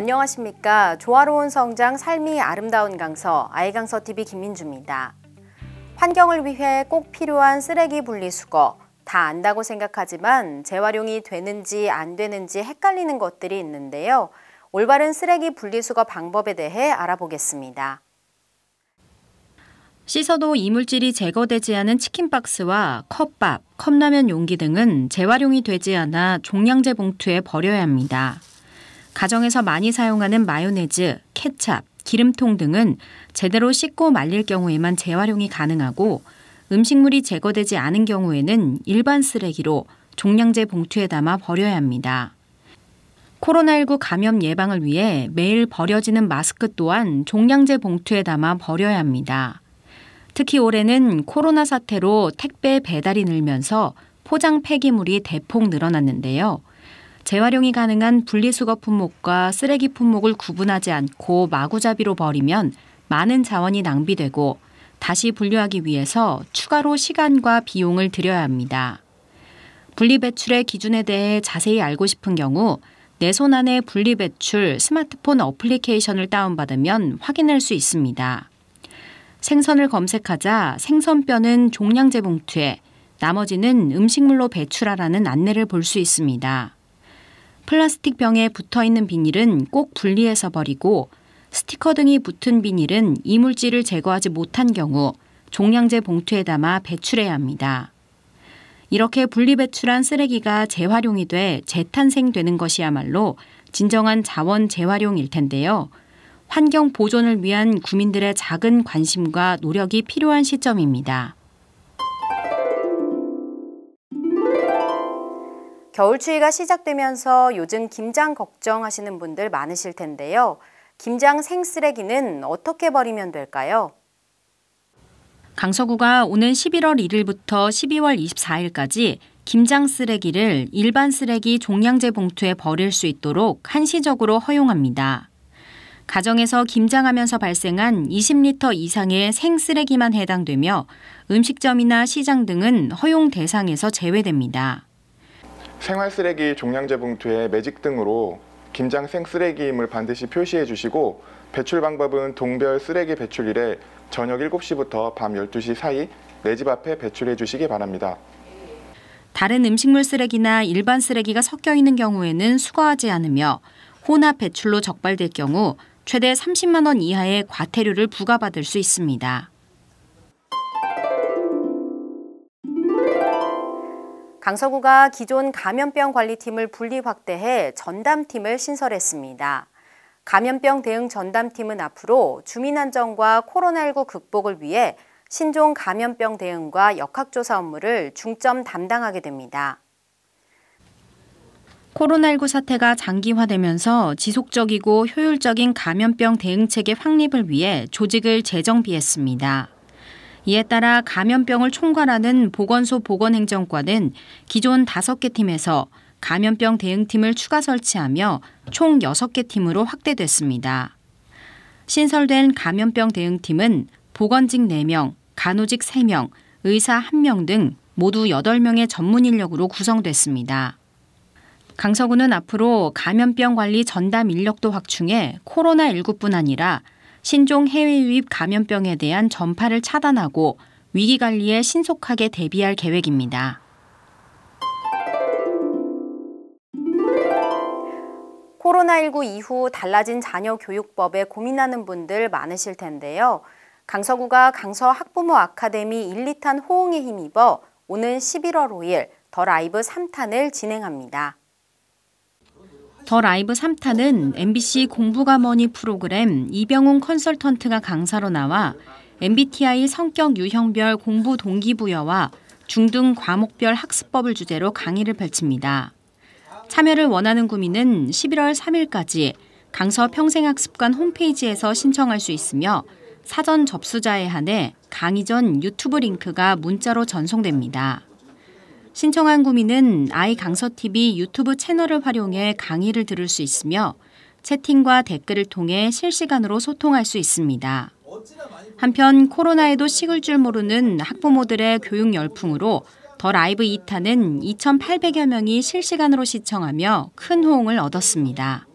안녕하십니까. 조화로운 성장 삶이 아름다운 강서 아이강서TV 김민주입니다. 환경을 위해 꼭 필요한 쓰레기 분리수거 다 안다고 생각하지만 재활용이 되는지 안 되는지 헷갈리는 것들이 있는데요. 올바른 쓰레기 분리수거 방법에 대해 알아보겠습니다. 씻어도 이물질이 제거되지 않은 치킨박스와 컵밥, 컵라면 용기 등은 재활용이 되지 않아 종량제 봉투에 버려야 합니다. 가정에서 많이 사용하는 마요네즈, 케찹, 기름통 등은 제대로 씻고 말릴 경우에만 재활용이 가능하고 음식물이 제거되지 않은 경우에는 일반 쓰레기로 종량제 봉투에 담아 버려야 합니다. 코로나19 감염 예방을 위해 매일 버려지는 마스크 또한 종량제 봉투에 담아 버려야 합니다. 특히 올해는 코로나 사태로 택배 배달이 늘면서 포장 폐기물이 대폭 늘어났는데요. 재활용이 가능한 분리수거 품목과 쓰레기 품목을 구분하지 않고 마구잡이로 버리면 많은 자원이 낭비되고 다시 분류하기 위해서 추가로 시간과 비용을 들여야 합니다. 분리배출의 기준에 대해 자세히 알고 싶은 경우 내 손 안에 분리배출 스마트폰 어플리케이션을 다운받으면 확인할 수 있습니다. 생선을 검색하자 생선뼈는 종량제 봉투에 나머지는 음식물로 배출하라는 안내를 볼 수 있습니다. 플라스틱 병에 붙어 있는 비닐은 꼭 분리해서 버리고 스티커 등이 붙은 비닐은 이물질을 제거하지 못한 경우 종량제 봉투에 담아 배출해야 합니다. 이렇게 분리배출한 쓰레기가 재활용이 돼 재탄생되는 것이야말로 진정한 자원 재활용일 텐데요. 환경 보존을 위한 국민들의 작은 관심과 노력이 필요한 시점입니다. 겨울추위가 시작되면서 요즘 김장 걱정하시는 분들 많으실 텐데요. 김장 생쓰레기는 어떻게 버리면 될까요? 강서구가 오는 11월 1일부터 12월 24일까지 김장 쓰레기를 일반 쓰레기 종량제 봉투에 버릴 수 있도록 한시적으로 허용합니다. 가정에서 김장하면서 발생한 20리터 이상의 생쓰레기만 해당되며 음식점이나 시장 등은 허용 대상에서 제외됩니다. 생활 쓰레기 종량제 봉투에 매직 등으로 김장 생 쓰레기임을 반드시 표시해 주시고 배출 방법은 동별 쓰레기 배출일에 저녁 7시부터 밤 12시 사이 내 집 앞에 배출해 주시기 바랍니다. 다른 음식물 쓰레기나 일반 쓰레기가 섞여 있는 경우에는 수거하지 않으며 혼합 배출로 적발될 경우 최대 30만 원 이하의 과태료를 부과받을 수 있습니다. 강서구가 기존 감염병 관리팀을 분리 확대해 전담팀을 신설했습니다. 감염병 대응 전담팀은 앞으로 주민 안전과 코로나19 극복을 위해 신종 감염병 대응과 역학조사 업무를 중점 담당하게 됩니다. 코로나19 사태가 장기화되면서 지속적이고 효율적인 감염병 대응책의 확립을 위해 조직을 재정비했습니다. 이에 따라 감염병을 총괄하는 보건소 보건행정과는 기존 5개 팀에서 감염병 대응팀을 추가 설치하며 총 6개 팀으로 확대됐습니다. 신설된 감염병 대응팀은 보건직 4명, 간호직 3명, 의사 1명 등 모두 8명의 전문 인력으로 구성됐습니다. 강서구는 앞으로 감염병 관리 전담 인력도 확충해 코로나19뿐 아니라 신종 해외 유입 감염병에 대한 전파를 차단하고 위기 관리에 신속하게 대비할 계획입니다. 코로나19 이후 달라진 자녀 교육법에 고민하는 분들 많으실 텐데요. 강서구가 강서 학부모 아카데미 1, 2탄 호응에 힘입어 오는 11월 5일 더 라이브 3탄을 진행합니다. 더 라이브 3탄은 MBC 공부가 뭐니 프로그램 이병웅 컨설턴트가 강사로 나와 MBTI 성격 유형별 공부 동기부여와 중등 과목별 학습법을 주제로 강의를 펼칩니다. 참여를 원하는 구민은 11월 3일까지 강서 평생학습관 홈페이지에서 신청할 수 있으며 사전 접수자에 한해 강의 전 유튜브 링크가 문자로 전송됩니다. 신청한 구민은 아이강서TV 유튜브 채널을 활용해 강의를 들을 수 있으며 채팅과 댓글을 통해 실시간으로 소통할 수 있습니다. 한편 코로나에도 식을 줄 모르는 학부모들의 교육 열풍으로 더 라이브 2타는 2,800여 명이 실시간으로 시청하며 큰 호응을 얻었습니다.